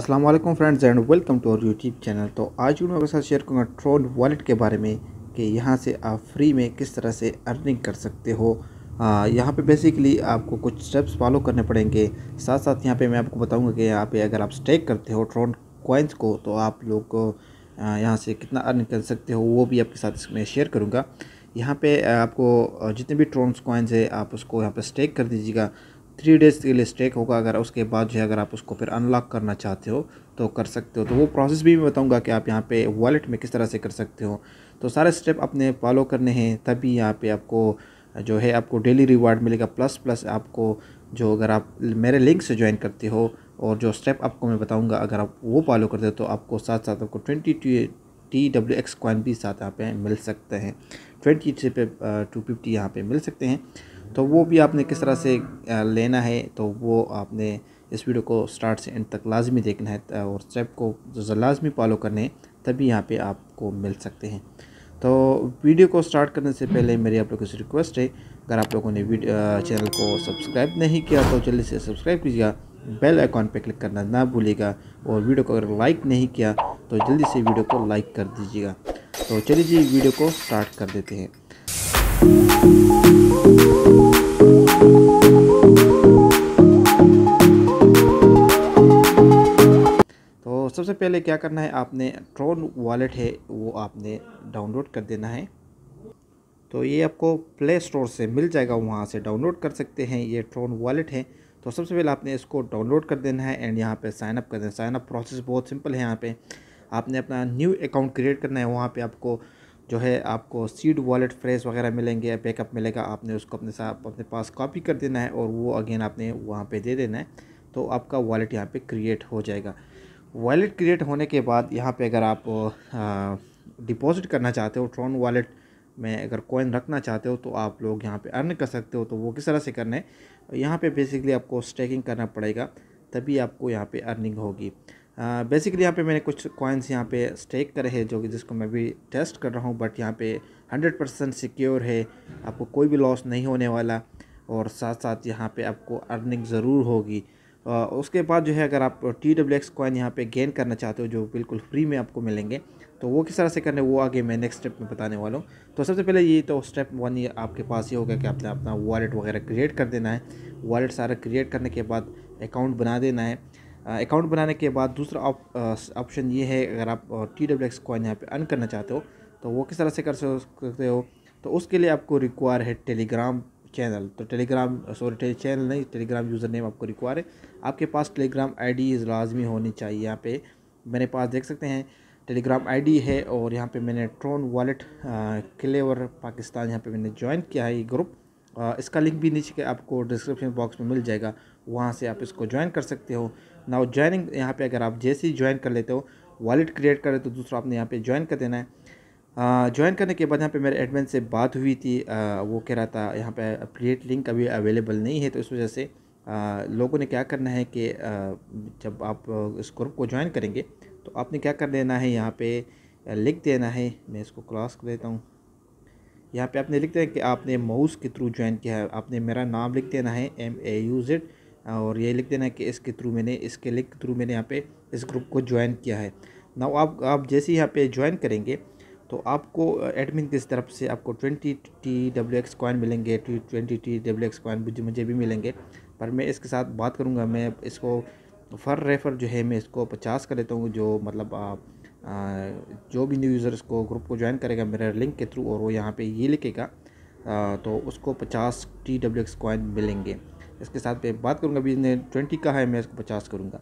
अस्सलाम वालेकुम friends and welcome to और यूट्यूब चैनल तो आज मैं आपके साथ शेयर करूँगा ट्रोन वॉलेट के बारे में कि यहाँ से आप फ्री में किस तरह से अर्निंग कर सकते हो यहाँ पे बेसिकली आपको कुछ स्टेप्स फॉलो करने पड़ेंगे साथ साथ यहाँ पे मैं आपको बताऊँगा कि यहाँ पे अगर आप स्टेक करते हो ट्रोन कॉइन्स को तो आप लोग यहाँ से कितना अर्निंग कर सकते हो वो भी आपके साथ इसमें शेयर करूँगा यहाँ पे आपको जितने भी ट्रोन्स कॉइन्स है आप उसको यहाँ पे स्टेक कर दीजिएगा थ्री डेज के लिए स्टेक होगा अगर उसके बाद जो है अगर आप उसको फिर अनलॉक करना चाहते हो तो कर सकते हो तो वो प्रोसेस भी मैं बताऊंगा कि आप यहाँ पे वॉलेट में किस तरह से कर सकते हो तो सारे स्टेप अपने फॉलो करने हैं तभी यहाँ पे आपको जो है आपको डेली रिवार्ड मिलेगा प्लस प्लस आपको जो अगर आप मेरे लिंक से ज्वाइन करते हो और जो स्टेप आपको मैं बताऊँगा अगर आप वो फॉलो करते हो तो आपको साथ साथ आपको twenty T W X coin भी साथ यहाँ पे मिल सकते हैं ट्वेंटी टू फिफ्टी यहाँ पे मिल सकते हैं तो वो भी आपने किस तरह से लेना है तो वो आपने इस वीडियो को स्टार्ट से एंड तक लाजमी देखना है और स्टेप को लाजमी फॉलो करने तभी यहाँ पे आपको मिल सकते हैं तो वीडियो को स्टार्ट करने से पहले मेरी आप लोगों से रिक्वेस्ट है अगर आप लोगों ने चैनल को सब्सक्राइब नहीं किया तो जल्दी से सब्सक्राइब कीजिएगा बेल आइकॉन पर क्लिक करना ना भूलिएगा और वीडियो को अगर लाइक नहीं किया तो जल्दी से वीडियो को लाइक कर दीजिएगा तो चलिए जी वीडियो को स्टार्ट कर देते हैं पहले क्या करना है आपने ट्रोन वॉलेट है वो आपने डाउनलोड कर देना है तो ये आपको प्ले स्टोर से मिल जाएगा वहाँ से डाउनलोड कर सकते हैं ये ट्रोन वॉलेट है तो सबसे पहले आपने इसको डाउनलोड कर देना है एंड यहाँ पे साइनअप कर देना साइनअप प्रोसेस बहुत सिंपल है यहाँ पे आपने अपना न्यू अकाउंट क्रिएट करना है वहाँ पे आपको जो है आपको सीड वॉलेट फ्रेश वगैरह मिलेंगे बैकअप मिलेगा आपने उसको अपने साथ अपने पास कॉपी कर देना है और वो अगेन आपने वहाँ पर दे देना है तो आपका वॉलेट यहाँ पर क्रिएट हो जाएगा वॉलेट क्रिएट होने के बाद यहाँ पे अगर आप डिपॉजिट करना चाहते हो ट्रॉन वॉलेट में अगर कॉइन रखना चाहते हो तो आप लोग यहाँ पे अर्न कर सकते हो तो वो किस तरह से करना है यहाँ पे बेसिकली आपको स्टेकिंग करना पड़ेगा तभी आपको यहाँ पे अर्निंग होगी बेसिकली यहाँ पे मैंने कुछ कॉइन्स यहाँ पे स्टेक करे हैं जो कि जिसको मैं भी टेस्ट कर रहा हूँ बट यहाँ पे हंड्रेड परसेंट सिक्योर है आपको कोई भी लॉस नहीं होने वाला और साथ साथ यहाँ पे आपको अर्निंग ज़रूर होगी उसके बाद जो है अगर आप टी डब्ल्यू एक्स कॉइन यहाँ पे गेन करना चाहते हो जो बिल्कुल फ्री में आपको मिलेंगे तो वो किस तरह से करने वो आगे मैं नेक्स्ट स्टेप में बताने वाला हूँ तो सबसे पहले ये तो स्टेप वन ये आपके पास ये होगा कि आपने अपना वॉलेट वगैरह क्रिएट कर देना है वॉलेट सारा क्रिएट करने के बाद अकाउंट बना देना है अकाउंट बनाने के बाद दूसरा ऑप्शन ये है अगर आप टी डब्ल्यू एक्स कॉइन यहाँ पर अर्न करना चाहते हो तो वो किस तरह से कर सकते हो तो उसके लिए आपको रिक्वायर है टेलीग्राम चैनल तो टेलीग्राम सॉरी चैनल नहीं टेलीग्राम यूज़र नेम आपको रिक्वायर है आपके पास टेलीग्राम आईडी लाजमी होनी चाहिए यहाँ पे मेरे पास देख सकते हैं टेलीग्राम आईडी है और यहाँ पे मैंने ट्रोन वॉलेट क्लेवर पाकिस्तान यहाँ पे मैंने ज्वाइन किया है ये ग्रुप आ, uh, इसका लिंक भी नीचे के आपको डिस्क्रिप्शन बॉक्स में मिल जाएगा वहाँ से आप इसको ज्वाइन कर सकते हो नाउ ज्वाइनिंग यहाँ पे अगर आप जैसे ही ज्वाइन कर लेते हो वॉलेट क्रिएट करें तो दूसरा आपने यहाँ पर ज्वाइन कर देना है ज्वाइन करने के बाद यहाँ पे मेरे एडमिन से बात हुई थी आ, वो कह रहा था यहाँ पे अपडेट लिंक अभी अवेलेबल नहीं है तो इस वजह से आ, लोगों ने क्या करना है कि जब आप इस ग्रुप को ज्वाइन करेंगे तो आपने क्या कर देना है यहाँ पे लिख देना है मैं इसको क्रॉस कर देता हूँ यहाँ पे आपने लिख देना है कि आपने माउस के थ्रू ज्वाइन किया है आपने मेरा नाम लिख देना है एम ए यू जेड और ये लिख देना है कि इसके थ्रू मैंने इसके लिंक थ्रू मैंने यहाँ पे इस ग्रुप को ज्वाइन किया है ना आप आप जैसे यहाँ पे ज्वाइन करेंगे तो आपको एडमिन की तरफ से आपको twenty T W X coin मिलेंगे twenty T W X coin मुझे भी मिलेंगे पर मैं इसके साथ बात करूँगा मैं इसको फर रेफर जो है मैं इसको पचास का देता हूँ जो मतलब आप जो भी न्यू यूज़र इसको ग्रुप को ज्वाइन करेगा मेरे लिंक के थ्रू और वो यहाँ पे ये लिखेगा तो उसको पचास टी डब्ल्यू एक्स कॉइन मिलेंगे इसके साथ मैं बात करूँगा अभी ट्वेंटी का है मैं इसको पचास करूँगा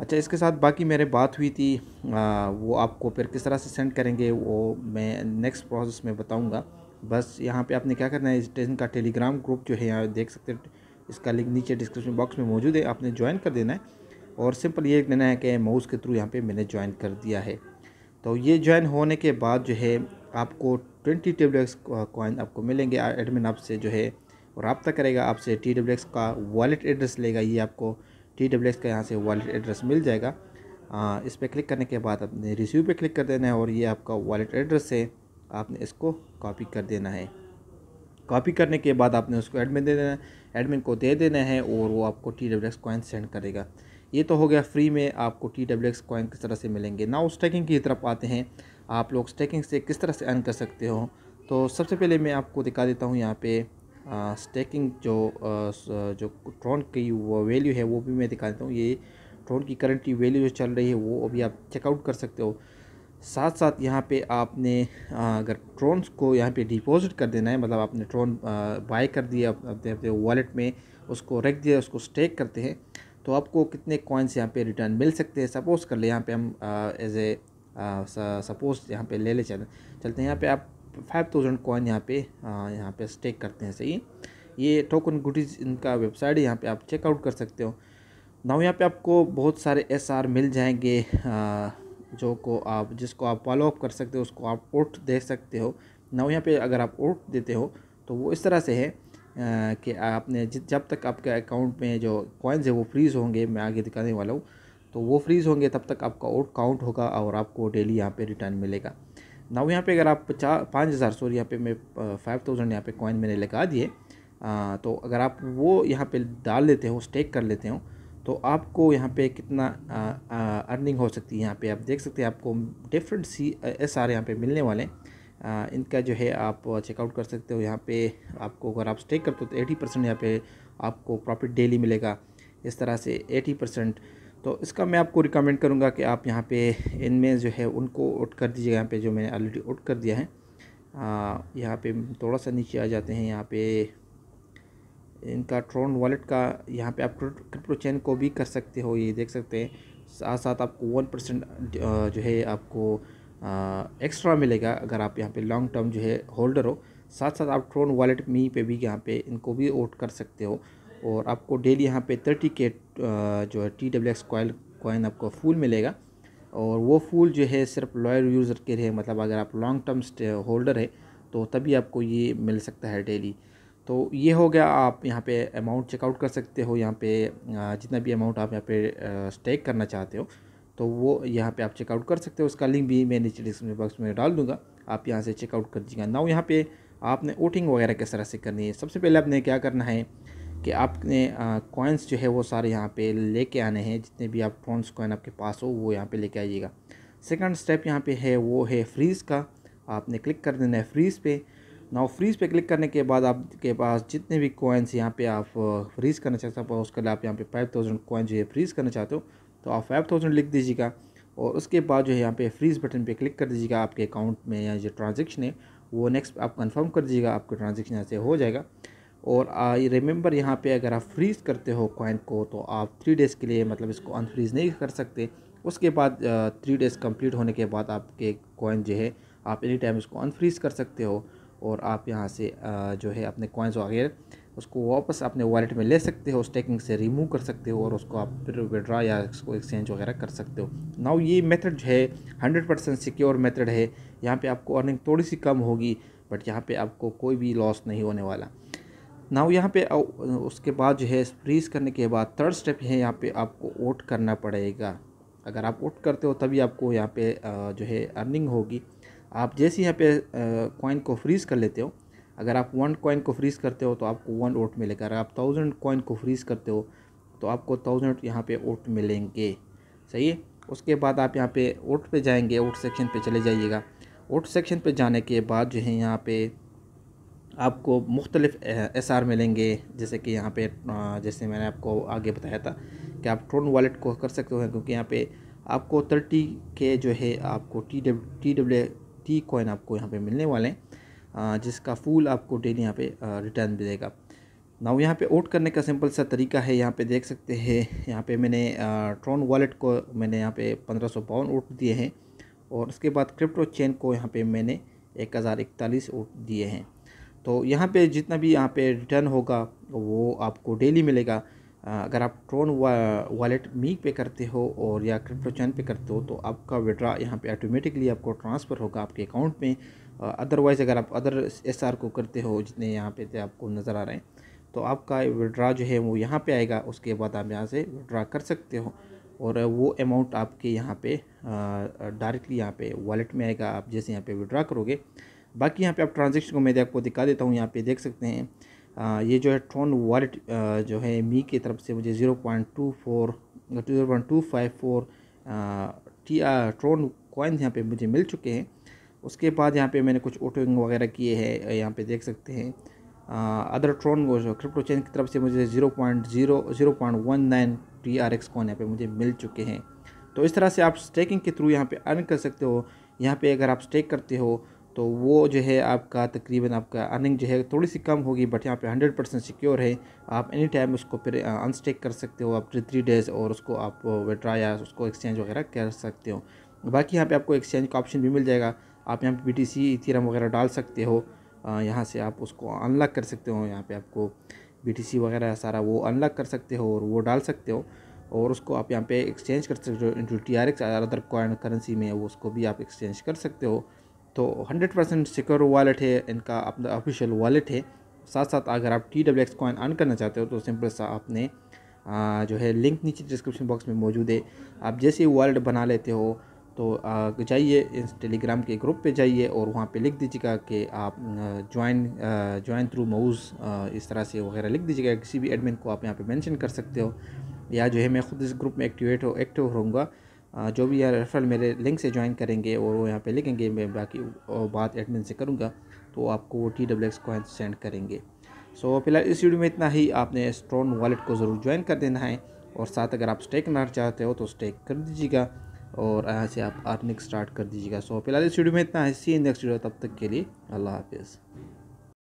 अच्छा इसके साथ बाकी मेरे बात हुई थी आ, वो आपको फिर किस तरह से सेंड करेंगे वो मैं नेक्स्ट प्रोसेस में बताऊँगा बस यहाँ पे आपने क्या करना है स्टेशन का टेलीग्राम ग्रुप जो है यहाँ देख सकते हैं इसका लिंक नीचे डिस्क्रिप्शन बॉक्स में मौजूद है आपने ज्वाइन कर देना है और सिंपल ये देना है कि माउस के थ्रू यहाँ पर मैंने ज्वाइन कर दिया है तो ये ज्वाइन होने के बाद जो है आपको ट्वेंटी टेबल डब्ल्यू एक्स कॉइन आपको मिलेंगे एडमिन आपसे जो है और रबता करेगा आपसे टी डब्ल्यू एक्स का वॉलेट एड्रेस लेगा ये आपको टी डब्ल्यू एक्स का यहाँ से वॉलेट एड्रेस मिल जाएगा आ, इस पर क्लिक करने के बाद आपने रिसीव पे क्लिक कर देना है और ये आपका वॉलेट एड्रेस है आपने इसको कॉपी कर देना है कॉपी करने के बाद आपने उसको एडमिन दे देना है एडमिन को दे देना है और वो आपको T W X coin send करेगा ये तो हो गया फ्री में आपको टी डब्ल्यू एक्स कॉइन किस तरह से मिलेंगे ना स्टैकिंग की तरफ आते हैं आप लोग स्टैकिंग से किस तरह से अर्न कर सकते हो तो सबसे पहले मैं आपको दिखा देता हूँ यहाँ पर स्टेकिंग जो जो ट्रॉन की वैल्यू है वो भी मैं दिखा देता हूँ ये ट्रॉन की करंटली वैल्यू जो चल रही है वो अभी आप चेकआउट कर सकते हो साथ साथ यहाँ पे आपने अगर ट्रॉन्स को यहाँ पे डिपॉजिट कर देना है मतलब आपने ट्रॉन बाय कर दिया अपने अपने वॉलेट में उसको रख दिया उसको स्टेक करते हैं तो आपको कितने कॉइन्स यहाँ पे रिटर्न मिल सकते हैं सपोज़ कर ले यहाँ पे हम एज ए सपोज़ यहाँ पे ले ले चल चलते हैं यहाँ पे आप फाइव थाउजेंड कॉइन यहाँ पे यहाँ पे स्टेक करते हैं सही ये टोकन गुडीज इनका वेबसाइट है यहाँ पे आप चेकआउट कर सकते हो नाउ यहाँ पे आपको बहुत सारे एस आर मिल जाएंगे आ, जो को आप जिसको आप फॉलोअप कर सकते हो उसको आप ओट दे सकते हो नाउ यहाँ पे अगर आप ओट देते हो तो वो इस तरह से है कि आपने जब तक आपके अकाउंट में जो कॉइन्स है वो फ्रीज़ होंगे मैं आगे दिखाने वाला हूँ तो वो फ्रीज़ होंगे तब तक आपका ओट काउंट होगा और आपको डेली यहाँ पे रिटर्न मिलेगा नाउ यहाँ पे अगर आप चार पाँच हज़ार सॉरी यहाँ पे मैं फाइव थाउजेंड यहाँ पे कॉइन मैंने लगा दिए तो अगर आप वो यहाँ पे डाल लेते हो स्टेक कर लेते हो तो आपको यहाँ पे कितना अर्निंग हो सकती है यहाँ पे आप देख सकते हैं आपको डिफरेंट सी एस आर यहाँ पर मिलने वाले हैं इनका जो है आप चेकआउट कर सकते हो यहाँ पे आपको अगर आप स्टेक करते हो तो एटी परसेंट यहाँ पर आपको प्रॉफिट डेली मिलेगा इस तरह से एटी परसेंट तो इसका मैं आपको रिकमेंड करूँगा कि आप यहाँ पे इनमें जो है उनको आउट कर दीजिए यहाँ पे जो मैंने ऑलरेडी आउट कर दिया है यहाँ पे थोड़ा सा नीचे आ जाते हैं यहाँ पे इनका ट्रोन वॉलेट का यहाँ पे आप क्रिप्टो चेन को भी कर सकते हो ये देख सकते हैं साथ साथ आपको वन परसेंट जो है आपको एक्स्ट्रा मिलेगा अगर आप यहाँ पर लॉन्ग टर्म जो है होल्डर हो साथ साथ आप ट्रोन वॉलेट मी पे भी यहाँ पे इनको भी ओट कर सकते हो और आपको डेली यहाँ पे थर्टी के जो है टी डब्ल्यू एक्स कॉल कॉइन आपको फूल मिलेगा और वो फूल जो है सिर्फ लॉयल यूज़र के लिए मतलब अगर आप लॉन्ग टर्म होल्डर है तो तभी आपको ये मिल सकता है डेली तो ये हो गया आप यहाँ पे अमाउंट चेकआउट कर सकते हो यहाँ पे जितना भी अमाउंट आप यहाँ पे स्टेक करना चाहते हो तो वो यहाँ पे आप चेकआउट कर सकते हो उसका लिंक भी मैं नीचे डिस्क्रिप्शन बॉक्स में डाल दूँगा आप यहाँ से चेकआउट कर दीजिएगा नाउ यहाँ पे आपने वोटिंग वगैरह किस तरह से करनी है सबसे पहले आपने क्या करना है कि आपने कॉइन्स जो है वो सारे यहाँ पे लेके आने हैं जितने भी आप फ्रॉन्स कॉइन आपके पास हो वो यहाँ पे लेके आइएगा सेकंड स्टेप यहाँ पे है वो है फ्रीज़ का आपने क्लिक कर देना है फ्रीज़ पे नाउ फ्रीज़ पे क्लिक करने के बाद आपके पास जितने भी कॉइन्स यहाँ पे आप फ्रीज़ करना चाहते हो उसके लिए आप यहाँ पे फाइव थाउजेंड कॉइन जो है फ्रीज़ करना चाहते हो तो आप फाइव थाउजेंड लिख दीजिएगा और उसके बाद जो है यहाँ पे फ्रीज़ बटन पे क्लिक कर दीजिएगा आपके अकाउंट में या जो ट्रांजेक्शन है वो नेक्स्ट आप कंफर्म कर दीजिएगा आपके ट्रांजेक्शन यहाँ से हो जाएगा और आई रिमेंबर यहाँ पे अगर आप फ्रीज़ करते हो कॉइन को तो आप थ्री डेज़ के लिए मतलब इसको अनफ्रीज़ नहीं कर सकते उसके बाद थ्री डेज़ कंप्लीट होने के बाद आपके कॉइन जो है आप एनी टाइम इसको अनफ्रीज़ कर सकते हो और आप यहाँ से जो है अपने कॉइन्स वगैरह उसको वापस अपने वॉलेट में ले सकते हो स्टेकिंग से रिमूव कर सकते हो और उसको आप फिर विड्रा या उसको एक्सचेंज वगैरह कर सकते हो नाउ ये मेथड जो है हंड्रेड परसेंट सिक्योर मेथड है यहाँ पे आपको अर्निंग थोड़ी सी कम होगी बट यहाँ पे आपको कोई भी लॉस नहीं होने वाला नाउ यहाँ पे उसके बाद जो है फ्रीज करने के बाद थर्ड स्टेप है यहाँ पे आपको वोट करना पड़ेगा अगर आप वोट करते हो तभी आपको यहाँ पे जो है अर्निंग होगी आप जैसे यहाँ पे कॉइन को फ्रीज कर लेते हो अगर आप वन कॉइन को फ्रीज करते हो तो आपको वन वोट मिलेगा अगर आप थाउजेंड कॉइन को फ्रीज करते हो तो आपको थाउजेंड यहाँ पे वोट मिलेंगे सही है उसके बाद आप यहाँ पे वोट पे जाएंगे ओट सेक्शन पे चले जाइएगा वोट सेक्शन पे जाने के बाद जो है यहाँ पे आपको मुख्तलिफ़ एस आर मिलेंगे जैसे कि यहाँ पे जैसे मैंने आपको आगे बताया था कि आप ट्रोन वॉलेट को कर सकते हो क्योंकि यहाँ पे आपको थर्टी के जो है आपको T W T W T coin आपको यहाँ पे मिलने वाले हैं जिसका फूल आपको डेली यहाँ पे रिटर्न मिलेगा नाउ यहाँ पे वोट करने का सिंपल सा तरीका है यहाँ पे देख सकते हैं यहाँ पे मैंने ट्रोन वॉलेट को मैंने यहाँ पे पंद्रह सौ बावन वोट दिए हैं और उसके बाद क्रिप्टो चेन को यहाँ पर मैंने एक हज़ार इकतालीस वोट दिए हैं तो यहाँ पे जितना भी यहाँ पे रिटर्न होगा वो आपको डेली मिलेगा अगर आप ट्रोन वॉलेट वा, मीक पे करते हो और या क्रिप्टो चैन पे करते हो तो आपका विड्रा यहाँ पे ऑटोमेटिकली आपको ट्रांसफ़र होगा आपके अकाउंट में अदरवाइज़ अगर आप अदर एस को करते हो जितने यहाँ पे थे आपको नज़र आ रहे हैं तो आपका विड्रा जो है वो यहाँ पे आएगा उसके बाद आप यहाँ से विड्रा कर सकते हो और वो अमाउंट आपके यहाँ पे डायरेक्टली यहाँ पे वॉलेट में आएगा आप जैसे यहाँ पे विड्रा करोगे बाकी यहाँ पे आप ट्रांजेक्शन को मैं आपको दिखा देता हूँ यहाँ पे देख सकते हैं आ, ये जो है ट्रॉन वॉलेट जो है मी की तरफ से मुझे zero point two four zero point two five four T Tron coins यहाँ पे मुझे मिल चुके हैं उसके बाद यहाँ पे मैंने कुछ ऑटोइंग वगैरह किए हैं यहाँ पे देख सकते हैं अदर ट्रॉन क्रिप्टो चेन की तरफ से मुझे zero point zero zero point one nine T R X coin यहाँ पर मुझे मिल चुके हैं तो इस तरह से आप स्टेकिंग के थ्रू यहाँ पे अर्न कर सकते हो यहाँ पे अगर आप स्टेक करते हो तो वो जो है आपका तकरीबन आपका अर्निंग जो है थोड़ी सी कम होगी बट यहाँ पे हंड्रेड परसेंट सिक्योर है आप एनी टाइम उसको फिर अनस्टेक कर सकते हो आप थ्री डेज़ और उसको आप विड्रा या उसको एक्सचेंज वगैरह कर सकते हो बाकी यहाँ पे आपको एक्सचेंज का ऑप्शन भी मिल जाएगा आप यहाँ पे बी टी सी वगैरह डाल सकते हो यहाँ से आप उसको अनलॉक कर सकते हो यहाँ पर आपको बी टी सी वगैरह सारा वो अनलॉक कर सकते हो और वो डाल सकते हो और उसको आप यहाँ पे एक्सचेंज कर सकते हो जो T R X other coin currency में वो उसको भी आप एक्सचेंज कर सकते हो तो 100 परसेंट सिक्योर वॉलेट है इनका अपना ऑफिशियल वॉलेट है साथ साथ अगर आप T W X coin earn करना चाहते हो तो सिंपल सा आपने आ, जो है लिंक नीचे डिस्क्रिप्शन बॉक्स में मौजूद है आप जैसे ही वॉलेट बना लेते हो तो जाइए इस टेलीग्राम के ग्रुप पे जाइए और वहाँ पे लिख दीजिएगा कि आप ज्वाइन ज्वाइन थ्रू मऊज़ इस तरह से वगैरह लिख दीजिएगा किसी भी एडमिन को आप यहाँ पे मेंशन कर सकते हो या जो है मैं खुद इस ग्रुप में एक्टिवेट हो एक्टिव रहूँगा जो भी यार रेफरल मेरे लिंक से ज्वाइन करेंगे और वो यहाँ पे लिखेंगे मैं बाकी बात एडमिन से करूँगा तो आपको वो T W X coin send करेंगे सो so, फिलहाल इस वीडियो में इतना ही आपने स्ट्रॉन वॉलेट को ज़रूर ज्वाइन कर देना है और साथ अगर आप स्टेक करना चाहते हो तो स्टेक कर दीजिएगा और यहाँ से आप अर्निंग स्टार्ट कर दीजिएगा सो so, फिलहाल इस वीडियो में इतना है सी नेक्स्ट वीडियो तब तक के लिए अल्लाह हाफिज़